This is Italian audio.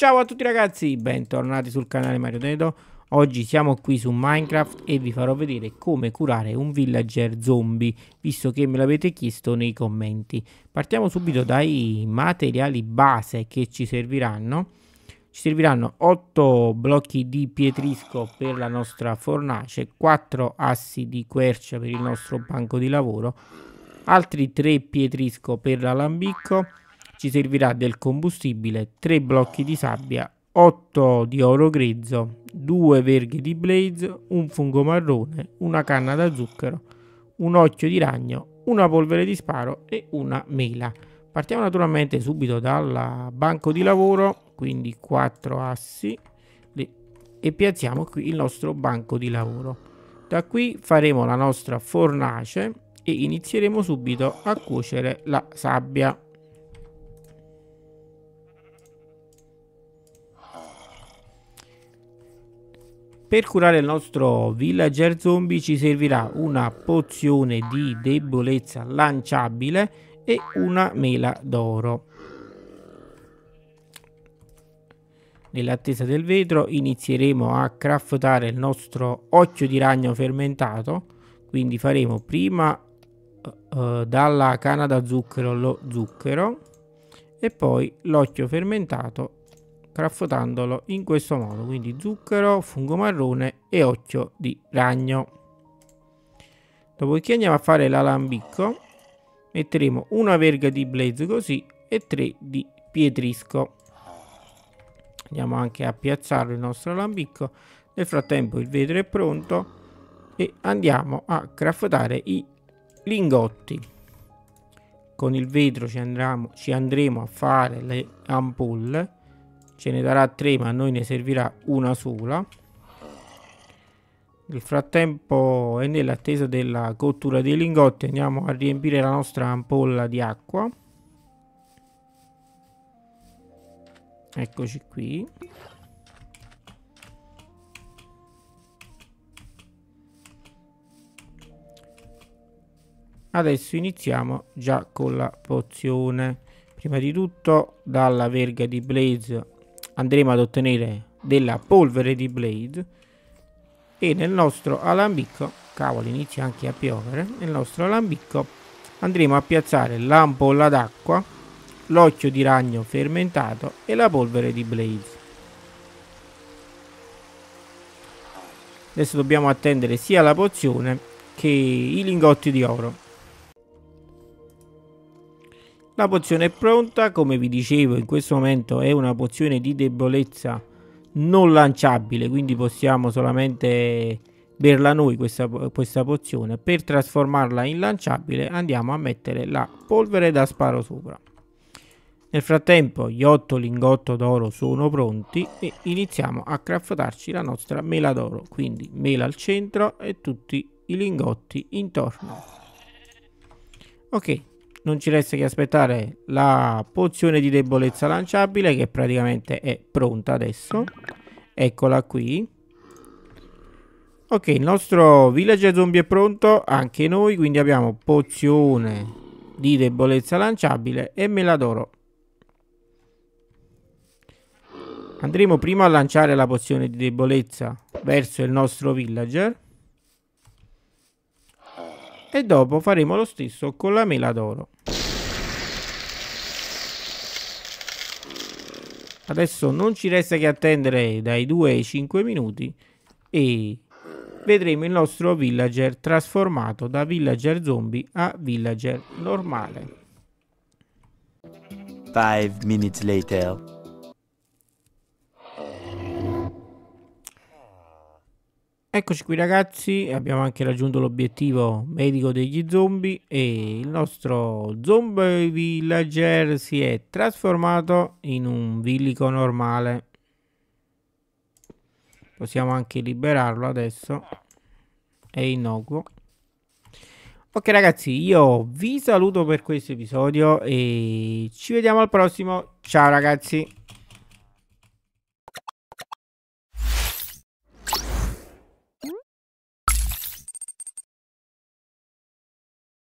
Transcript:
Ciao a tutti ragazzi, bentornati sul canale Mario Dedo. Oggi siamo qui su Minecraft e vi farò vedere come curare un villager zombie Visto che me l'avete chiesto nei commenti Partiamo subito dai materiali base che ci serviranno Ci serviranno 8 blocchi di pietrisco per la nostra fornace 4 assi di quercia per il nostro banco di lavoro Altri 3 pietrisco per l'alambicco ci servirà del combustibile, 3 blocchi di sabbia, 8 di oro grezzo, 2 verghe di blaze, un fungo marrone, una canna da zucchero, un occhio di ragno, una polvere di sparo e una mela. Partiamo naturalmente subito dal banco di lavoro, quindi 4 assi e piazziamo qui il nostro banco di lavoro. Da qui faremo la nostra fornace e inizieremo subito a cuocere la sabbia. Per curare il nostro villager zombie ci servirà una pozione di debolezza lanciabile e una mela d'oro. Nell'attesa del vetro inizieremo a craftare il nostro occhio di ragno fermentato, quindi faremo prima eh, eh dalla canna da zucchero lo zucchero e poi l'occhio fermentato raffodandolo in questo modo quindi zucchero fungo marrone e occhio di ragno dopodiché andiamo a fare l'alambicco metteremo una verga di blaze così e tre di pietrisco andiamo anche a piazzare il nostro alambicco nel frattempo il vetro è pronto e andiamo a craftare i lingotti con il vetro ci andremo, ci andremo a fare le ampolle ce ne darà tre ma a noi ne servirà una sola nel frattempo e nell'attesa della cottura dei lingotti andiamo a riempire la nostra ampolla di acqua eccoci qui adesso iniziamo già con la pozione prima di tutto dalla verga di blaze andremo ad ottenere della polvere di Blade e nel nostro alambicco, cavolo inizia anche a piovere, nel nostro alambicco andremo a piazzare l'ampolla d'acqua, l'occhio di ragno fermentato e la polvere di blaze Adesso dobbiamo attendere sia la pozione che i lingotti di oro. La pozione è pronta, come vi dicevo in questo momento è una pozione di debolezza non lanciabile, quindi possiamo solamente berla noi questa, questa pozione. Per trasformarla in lanciabile andiamo a mettere la polvere da sparo sopra. Nel frattempo gli 8 lingotto d'oro sono pronti e iniziamo a craftarci la nostra mela d'oro, quindi mela al centro e tutti i lingotti intorno. Ok, non ci resta che aspettare la pozione di debolezza lanciabile che praticamente è pronta adesso. Eccola qui. Ok, il nostro villager zombie è pronto, anche noi, quindi abbiamo pozione di debolezza lanciabile e mela d'oro. Andremo prima a lanciare la pozione di debolezza verso il nostro villager e dopo faremo lo stesso con la mela d'oro. Adesso non ci resta che attendere dai 2 ai 5 minuti e vedremo il nostro villager trasformato da villager zombie a villager normale. 5 minutes later Eccoci qui ragazzi, abbiamo anche raggiunto l'obiettivo medico degli zombie e il nostro zombie villager si è trasformato in un villico normale. Possiamo anche liberarlo adesso, è innocuo. Ok ragazzi, io vi saluto per questo episodio e ci vediamo al prossimo. Ciao ragazzi!